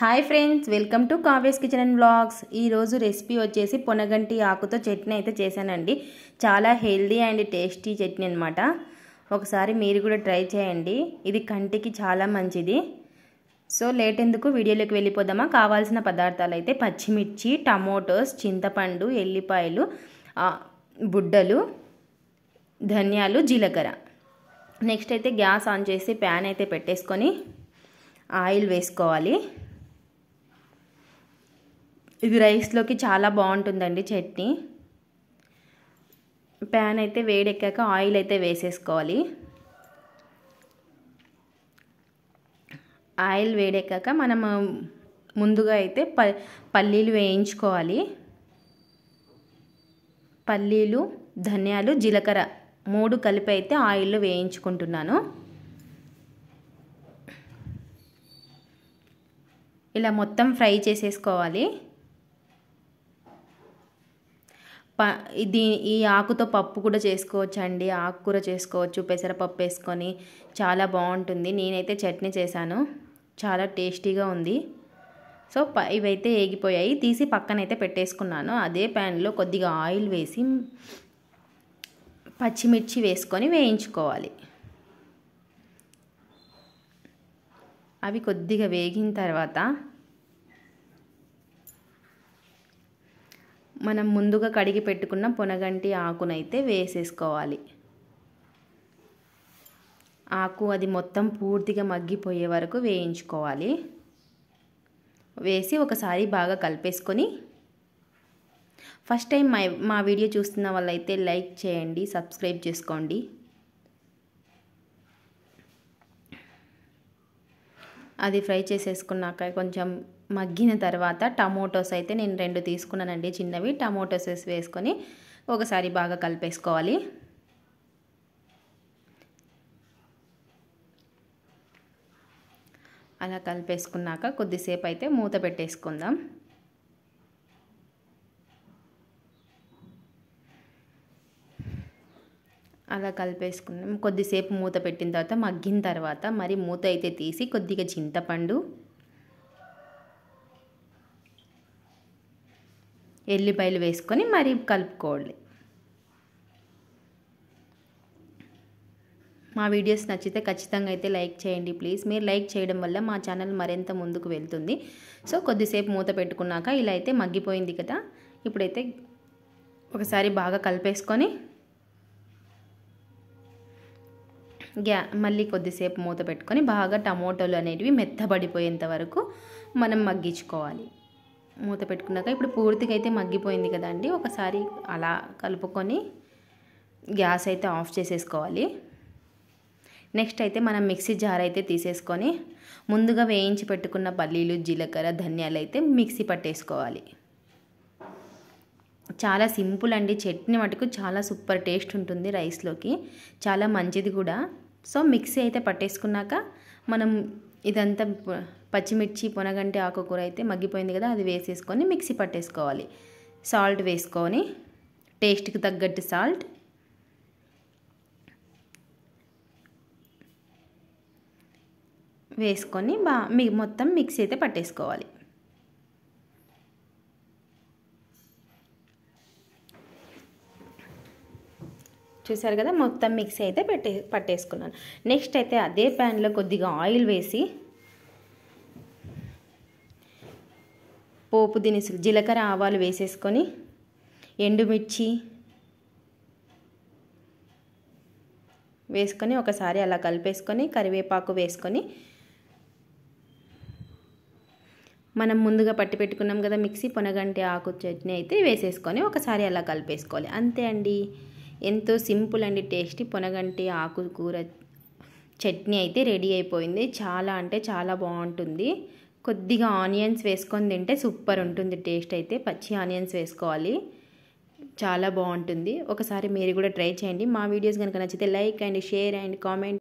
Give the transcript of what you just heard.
hi friends welcome to Kavya's kitchen and blogs ఈరోజు recipe వచ్చేసి పొనగంటి ఆకుతో చట్నీ అయితే చేశానండి చాలా హెల్దీ అండ్ టేస్టీ చట్నీ అనమాట ఒకసారి మీరు కూడా ట్రై చేయండి ఇది కంటికి చాలా మంచిది సో లేట్ ఎందుకు వీడియోలోకి వెళ్ళిపోదామా కావాల్సిన పదార్థాలు అయితే పచ్చిమిర్చి టమోటోస్ చింతపండు ఎల్లిపాయలు బుడ్డలు ధనియాలు జీలకర్ర నెక్స్ట్ అయితే గ్యాస్ ఆన్ చేసి ప్యాన్ అయితే పెట్టేసుకొని ఆయిల్ వేసుకోవాలి ఇది రైస్లోకి చాలా బాగుంటుందండి చట్నీ ప్యాన్ అయితే వేడెక్కాక ఆయిల్ అయితే వేసేసుకోవాలి ఆయిల్ వేడెక్కాక మనం ముందుగా అయితే ప పల్లీలు వేయించుకోవాలి పల్లీలు ధనియాలు జీలకర్ర మూడు కలిపి అయితే ఆయిల్లో వేయించుకుంటున్నాను ఇలా మొత్తం ఫ్రై చేసేసుకోవాలి ప దీ ఈ ఆకుతో పప్పు కూడా చేసుకోవచ్చు అండి ఆకుకూర చేసుకోవచ్చు పెసరపప్పు వేసుకొని చాలా బాగుంటుంది నేనైతే చట్నీ చేశాను చాలా టేస్టీగా ఉంది సో ఇవైతే ఏగిపోయాయి తీసి పక్కనైతే పెట్టేసుకున్నాను అదే ప్యాన్లో కొద్దిగా ఆయిల్ వేసి పచ్చిమిర్చి వేసుకొని వేయించుకోవాలి అవి కొద్దిగా వేగిన తర్వాత మనం ముందుగా కడిగి పెట్టుకున్న పొనగంటి ఆకునైతే వేసేసుకోవాలి ఆకు అది మొత్తం పూర్తిగా మగ్గిపోయే వరకు వేయించుకోవాలి వేసి ఒకసారి బాగా కలిపేసుకొని ఫస్ట్ టైం మా మా వీడియో చూస్తున్న వాళ్ళైతే లైక్ చేయండి సబ్స్క్రైబ్ చేసుకోండి అది ఫ్రై చేసేసుకున్నాక కొంచెం మగ్గిన తర్వాత టమోటోస్ అయితే నేను రెండు తీసుకున్నానండి చిన్నవి టమోటోస్ వేసి వేసుకొని ఒకసారి బాగా కలిపేసుకోవాలి అలా కలిపేసుకున్నాక కొద్దిసేపు అయితే మూత పెట్టేసుకుందాం అలా కలిపేసుకున్నాం కొద్దిసేపు మూత పెట్టిన తర్వాత మగ్గిన తర్వాత మరి మూత అయితే తీసి కొద్దిగా చింతపండు ఎల్లిపాయలు వేసుకొని మరీ కలుపుకోవాలి మా వీడియోస్ నచ్చితే ఖచ్చితంగా అయితే లైక్ చేయండి ప్లీజ్ మీరు లైక్ చేయడం వల్ల మా ఛానల్ మరింత ముందుకు వెళ్తుంది సో కొద్దిసేపు మూత పెట్టుకున్నాక ఇలా అయితే మగ్గిపోయింది కదా ఇప్పుడైతే ఒకసారి బాగా కలిపేసుకొని గ్యా మళ్ళీ కొద్దిసేపు మూత పెట్టుకొని బాగా టమోటోలు అనేటివి మెత్తబడిపోయేంత వరకు మనం మగ్గించుకోవాలి మూత పెట్టుకున్నాక ఇప్పుడు పూర్తిగా అయితే మగ్గిపోయింది కదండి ఒకసారి అలా కలుపుకొని గ్యాస్ అయితే ఆఫ్ చేసేసుకోవాలి నెక్స్ట్ అయితే మనం మిక్సీ జార్ అయితే తీసేసుకొని ముందుగా వేయించి పెట్టుకున్న పల్లీలు జీలకర్ర ధనియాలు అయితే మిక్సీ పట్టేసుకోవాలి చాలా సింపుల్ అండి చట్నీ మటుకు చాలా సూపర్ టేస్ట్ ఉంటుంది రైస్లోకి చాలా మంచిది కూడా సో మిక్సీ అయితే పట్టేసుకున్నాక మనం ఇదంతా పచ్చిమిర్చి పొనగంటి ఆకుకూర అయితే మగ్గిపోయింది కదా అది వేసేసుకొని మిక్సీ పట్టేసుకోవాలి సాల్ట్ వేసుకొని టేస్ట్కి తగ్గట్టు సాల్ట్ వేసుకొని బా మీ మొత్తం మిక్సీ అయితే పట్టేసుకోవాలి చూసారు కదా మొత్తం మిక్సీ అయితే పెట్టే పట్టేసుకున్నాను నెక్స్ట్ అయితే అదే ప్యాన్లో కొద్దిగా ఆయిల్ వేసి పోపు దినుసులు జీలకర్ర ఆవాలు వేసేసుకొని ఎండుమిర్చి వేసుకొని ఒకసారి అలా కలిపేసుకొని కరివేపాకు వేసుకొని మనం ముందుగా పట్టి పెట్టుకున్నాం కదా మిక్సీ పొనగంటి ఆకు చట్నీ అయితే వేసేసుకొని ఒకసారి అలా కలిపేసుకోవాలి అంతే అండి ఎంతో సింపుల్ అండి టేస్టీ పొనగంటి ఆకు కూర చట్నీ అయితే రెడీ అయిపోయింది చాలా అంటే చాలా బాగుంటుంది కొద్దిగా ఆనియన్స్ వేసుకొని తింటే సూపర్ ఉంటుంది టేస్ట్ అయితే పచ్చి ఆనియన్స్ వేసుకోవాలి చాలా బాగుంటుంది ఒకసారి మీరు కూడా ట్రై చేయండి మా వీడియోస్ కనుక నచ్చితే like and share and comment